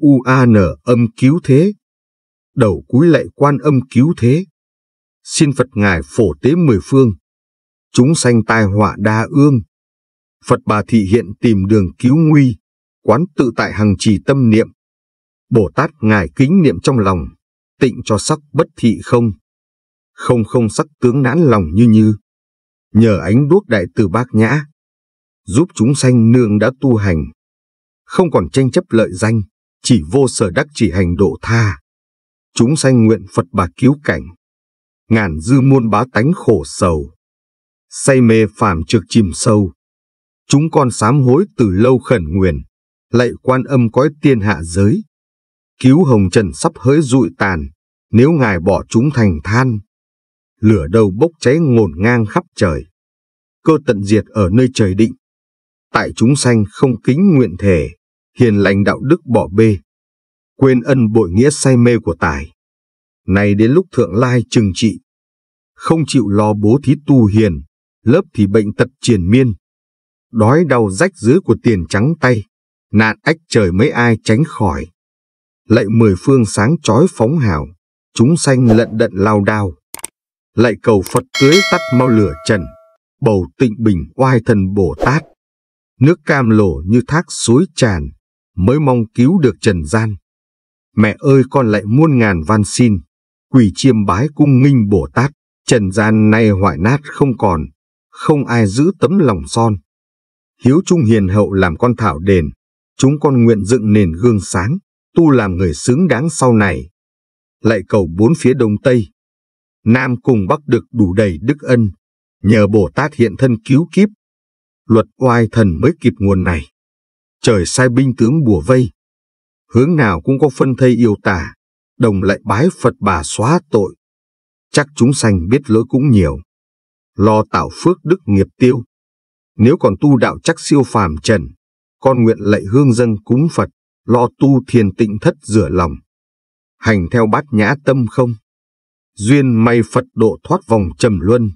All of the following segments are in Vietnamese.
QUAN âm cứu thế, đầu cúi lại quan âm cứu thế. Xin Phật Ngài phổ tế mười phương, chúng sanh tai họa đa ương. Phật bà thị hiện tìm đường cứu nguy, quán tự tại hằng trì tâm niệm. Bồ Tát Ngài kính niệm trong lòng, tịnh cho sắc bất thị không không không sắc tướng nản lòng như như. Nhờ ánh đuốc đại từ bác nhã, giúp chúng sanh nương đã tu hành, không còn tranh chấp lợi danh, chỉ vô sở đắc chỉ hành độ tha. Chúng sanh nguyện Phật bà cứu cảnh, ngàn dư muôn bá tánh khổ sầu, say mê phàm trực chìm sâu. Chúng con sám hối từ lâu khẩn nguyện lạy quan âm cõi tiên hạ giới. Cứu hồng trần sắp hới rụi tàn, nếu ngài bỏ chúng thành than, lửa đầu bốc cháy ngổn ngang khắp trời. Cơ tận diệt ở nơi trời định. Tại chúng sanh không kính nguyện thể, hiền lành đạo đức bỏ bê. Quên ân bội nghĩa say mê của tài. Này đến lúc thượng lai trừng trị. Không chịu lo bố thí tu hiền, lớp thì bệnh tật triền miên. Đói đau rách dưới của tiền trắng tay, nạn ách trời mấy ai tránh khỏi. Lạy mười phương sáng chói phóng hào, chúng sanh lận đận lao đao lại cầu Phật tưới tắt mau lửa trần, bầu tịnh bình oai thần Bồ Tát. Nước cam lổ như thác suối tràn, mới mong cứu được trần gian. Mẹ ơi con lại muôn ngàn van xin, quỳ chiêm bái cung nghinh Bồ Tát, trần gian nay hoại nát không còn, không ai giữ tấm lòng son. Hiếu trung hiền hậu làm con thảo đền, chúng con nguyện dựng nền gương sáng, tu làm người xứng đáng sau này. Lại cầu bốn phía đông tây, Nam cùng Bắc được đủ đầy đức ân, nhờ Bồ Tát hiện thân cứu kiếp. Luật oai thần mới kịp nguồn này. Trời sai binh tướng bùa vây. Hướng nào cũng có phân thây yêu tả, đồng lại bái Phật bà xóa tội. Chắc chúng sanh biết lỗi cũng nhiều. Lo tạo phước đức nghiệp tiêu. Nếu còn tu đạo chắc siêu phàm trần, con nguyện lạy hương dân cúng Phật, lo tu thiền tịnh thất rửa lòng. Hành theo bát nhã tâm không? duyên may Phật độ thoát vòng trầm luân,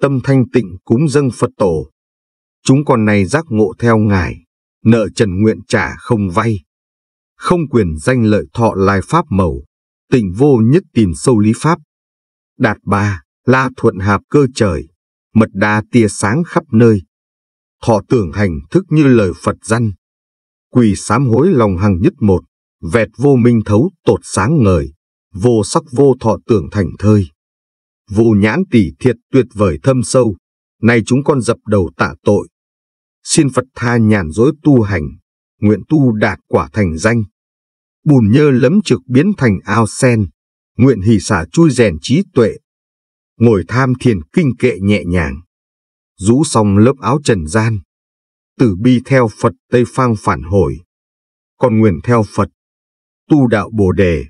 tâm thanh tịnh cúng dâng Phật tổ. Chúng con này giác ngộ theo Ngài, nợ trần nguyện trả không vay. Không quyền danh lợi thọ lai pháp màu, tịnh vô nhất tìm sâu lý pháp. Đạt ba, la thuận hạp cơ trời, mật đa tia sáng khắp nơi. Thọ tưởng hành thức như lời Phật dân. Quỳ sám hối lòng hằng nhất một, vẹt vô minh thấu tột sáng ngời vô sắc vô thọ tưởng thành thơi. Vụ nhãn tỷ thiệt tuyệt vời thâm sâu, nay chúng con dập đầu tạ tội. Xin Phật tha nhàn dối tu hành, nguyện tu đạt quả thành danh. Bùn nhơ lấm trực biến thành ao sen, nguyện hỷ xả chui rèn trí tuệ. Ngồi tham thiền kinh kệ nhẹ nhàng, rũ xong lớp áo trần gian. Tử bi theo Phật Tây Phang phản hồi, còn nguyện theo Phật, tu đạo Bồ Đề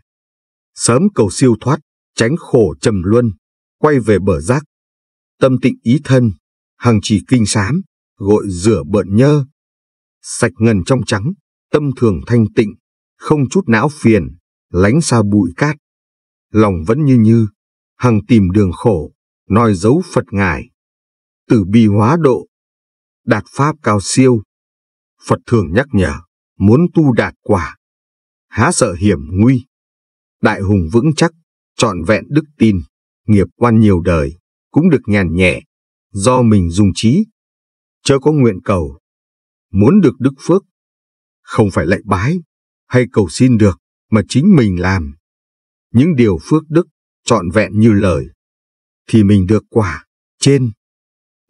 sớm cầu siêu thoát, tránh khổ trầm luân, quay về bờ giác. Tâm tịnh ý thân, hằng trì kinh sám, gội rửa bợn nhơ. Sạch ngần trong trắng, tâm thường thanh tịnh, không chút não phiền, lánh xa bụi cát. Lòng vẫn như như, hằng tìm đường khổ, noi dấu Phật Ngài. Tử bi hóa độ, đạt pháp cao siêu. Phật thường nhắc nhở, muốn tu đạt quả, há sợ hiểm nguy đại hùng vững chắc, trọn vẹn đức tin, nghiệp quan nhiều đời, cũng được nhàn nhẹ, do mình dùng trí. Chớ có nguyện cầu, muốn được đức phước, không phải lạy bái, hay cầu xin được, mà chính mình làm. Những điều phước đức, trọn vẹn như lời, thì mình được quả, trên.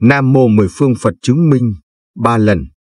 Nam mô mười phương Phật chứng minh, ba lần.